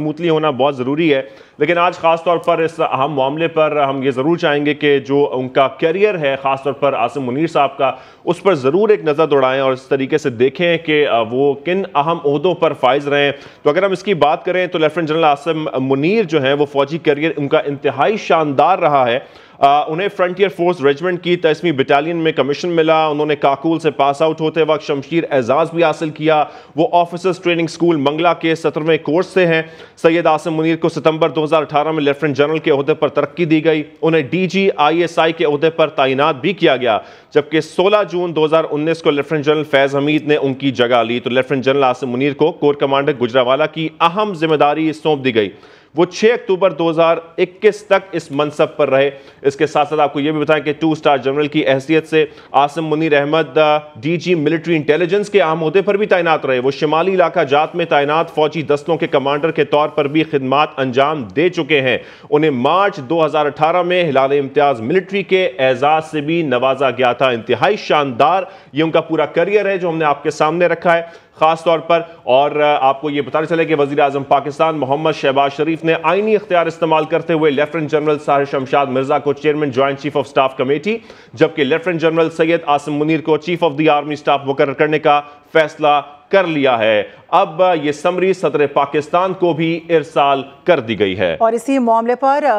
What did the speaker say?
smoothly होना बहुत ज़रूरी है लेकिन आज ख़ास तौर पर इस अहम मामले पर हम ये ज़रूर चाहेंगे कि जो उनका करियर है ख़ास तौर पर आसिम मुनीर साहब का उस पर ज़रूर एक नज़र दौड़ाएँ और इस तरीके से देखें कि वो किन अहम अहदों पर फाइज रहें तो अगर हम इसकी बात करें तो लेफ्टिनेंट जनरल आसिम मुनीर जो हैं वो फ़ौजी करियर उनका इंतहाई शानदार रहा है आ, उन्हें फ्रंटियर फोर्स रेजिमेंट की तेईसवीं बटालियन में कमीशन मिला उन्होंने काकुल से पास आउट होते वक्त शमशीर एजाज भी हासिल किया वो ऑफिसर्स ट्रेनिंग स्कूल मंगला के सत्रहवें कोर्स से हैं सैयद आसिम मुनीर को सितंबर 2018 में लेफ्टिनेंट जनरल के अहदे पर तरक्की दी गई उन्हें D G I S I के अहदे पर तैनात भी किया गया जबकि सोलह जून दो हज़ार उन्नीस को लेफ्टिनेंट जनरल फैज़ हमीद ने उनकी जगह ली तो लेफ्टिनेंट जनरल आसिम मुनीर को कोर कमांडर गुजरावाला की अहम जिम्मेदारी सौंप दी गई वो 6 अक्टूबर 2021 तक इस मनसब पर रहे इसके साथ साथ आपको ये भी बताएं कि टू स्टार जनरल की हैसियत से Asim Munir Ahmed DG military intelligence के आम अहदे पर भी तैनात रहे वो शिमाली इलाका जात में तैनात फौजी दस्तों के कमांडर के तौर पर भी खदमात अंजाम दे चुके हैं उन्हें मार्च दो में हिलाल इम्तियाज मिलिट्री के एजाज से भी नवाजा गया था इंतहाई शानदार ये उनका पूरा करियर है जो हमने आपके सामने रखा है खास तौर पर और आपको यह पता चले कि वजी अजम पाकिस्तान मोहम्मद शहबाज शरीफ ने आईनी अख्तियार इस्तेमाल करते हुए लेफ्टिनेंट जनरल साहिर शमशाद मिर्जा को chairman joint chief of staff committee जबकि लेफ्टिनेंट जनरल सैयद आसम मुनीर को chief of the army staff मुकर करने का फैसला कर लिया है अब ये समरी सदर पाकिस्तान को भी इरसाल कर दी गई है और इसी मामले पर